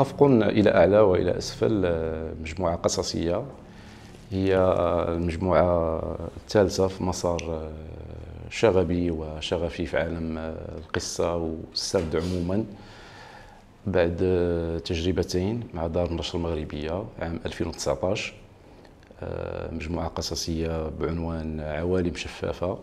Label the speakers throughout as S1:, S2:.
S1: خفق إلى أعلى وإلى أسفل آه، مجموعة قصصية هي آه، المجموعة الثالثة في مسار آه، شغبي وشغفي في عالم القصة والسرد عموما بعد تجربتين مع دار النشر المغربية عام 2019 مجموعة قصصية بعنوان عوالم شفافة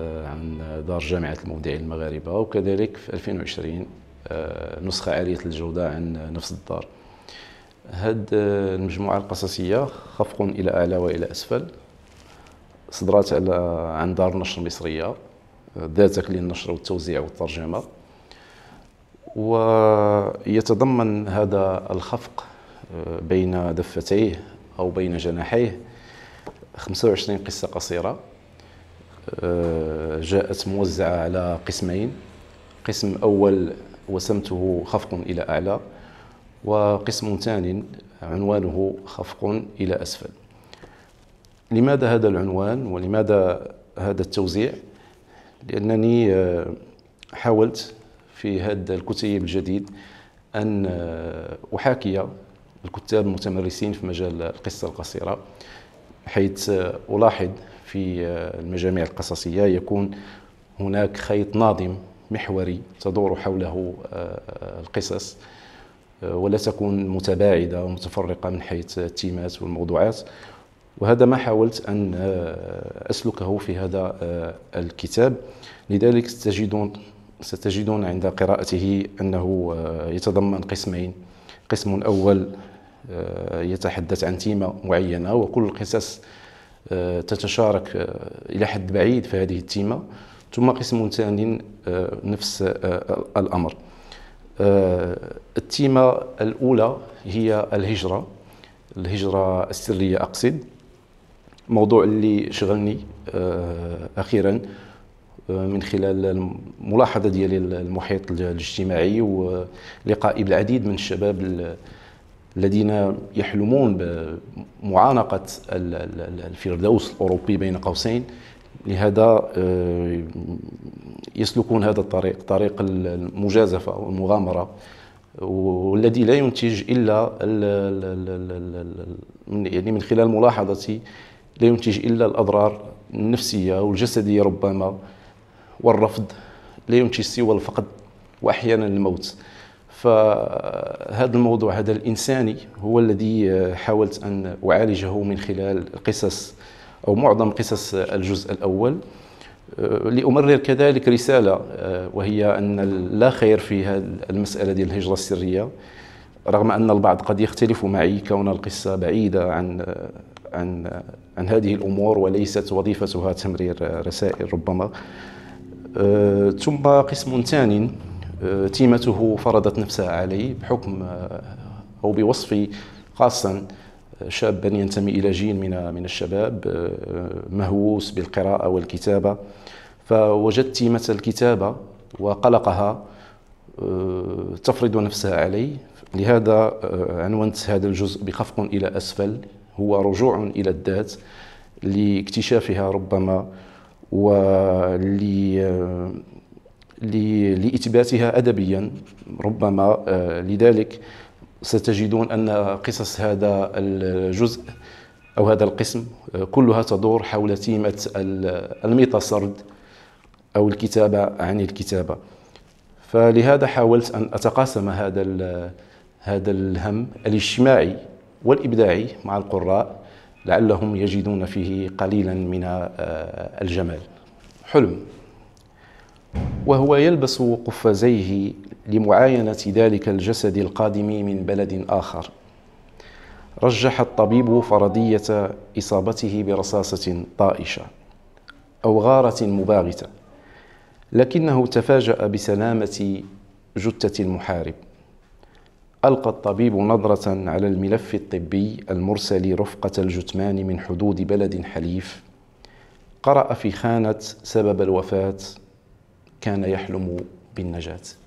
S1: عن دار جامعة المبدعين المغاربة وكذلك في 2020 آه، نسخة عالية الجودة عن نفس الدار هاد آه، المجموعة القصصية خفق إلى أعلى وإلى أسفل صدرات على عن دار النشر المصرية آه، ذاتك للنشر والتوزيع والترجمة ويتضمن هذا الخفق بين دفتيه أو بين جناحيه 25 قصة قصيرة جاءت موزعة على قسمين قسم أول وسمته خفق إلى أعلى وقسم ثاني عنوانه خفق إلى أسفل لماذا هذا العنوان ولماذا هذا التوزيع لأنني آه، حاولت في هذا الكتيب الجديد أن آه، أحاكي الكتاب المتمرسين في مجال القصة القصيرة حيث آه، ألاحظ في المجامع القصصية يكون هناك خيط ناظم محوري تدور حوله آه، القصص آه، ولا تكون متباعدة ومتفرقة من حيث التيمات والموضوعات وهذا ما حاولت أن آه، أسلكه في هذا الكتاب لذلك ستجدون, ستجدون عند قراءته أنه يتضمن قسمين قسم أول يتحدث عن تيمة معينة وكل القصص تتشارك إلى حد بعيد في هذه التيمة ثم قسم ثاني آه، نفس آه، آه، الأمر التيمة الأولى هي الهجرة الهجرة السرية أقصد موضوع اللي شغلني أخيرا من خلال الملاحظة ديالي المحيط الاجتماعي ولقائي بالعديد من الشباب الذين يحلمون بمعانقة الفردوس الأوروبي بين قوسين لهذا آه، يسلكون هذا الطريق طريق المجازفة والمغامرة والذي لا ينتج إلا يعني من خلال ملاحظتي لا ينتج إلا الأضرار النفسية والجسدية ربما والرفض لا ينتج سوى الفقد وأحيانا الموت فهذا الموضوع هذا الإنساني هو الذي آه، حاولت أن أعالجه من خلال قصص أو معظم قصص الجزء الأول أه، لأمرر كذلك رسالة أه، وهي أن لا خير في هذه المسألة ديال الهجرة السرية رغم أن البعض قد يختلف معي كون القصة بعيدة عن أه، عن عن هذه الأمور وليست وظيفتها تمرير رسائل ربما ثم قسم ثان تيمته فرضت نفسها علي بحكم أو بوصفي خاصاً شابا ينتمي الى جيل من من الشباب آه، مهووس بالقراءه والكتابه فوجدت مثل الكتابه وقلقها آه، تفرض نفسها علي لهذا آه، عنونت هذا الجزء بخفق الى اسفل هو رجوع الى الذات لاكتشافها ربما ول لإثباتها أدبيا ربما لذلك ستجدون أن قصص هذا الجزء أو هذا القسم آه، كلها تدور حول تيمة الميتاسرد أو الكتابة عن الكتابة فلهذا حاولت أن أتقاسم هذا هذا الهم الاجتماعي والإبداعي مع القراء لعلهم يجدون فيه قليلا من آه، الجمال حلم وهو يلبس قفازيه لمعاينة ذلك الجسد القادم من بلد آخر رجح الطبيب فرضية إصابته برصاصة طائشة أو غارة مباغتة لكنه تفاجأ بسلامة جثة المحارب ألقى الطبيب نظرة على الملف الطبي المرسل رفقة الجثمان من حدود بلد حليف قرأ في خانة سبب الوفاة كان يحلم بالنجاه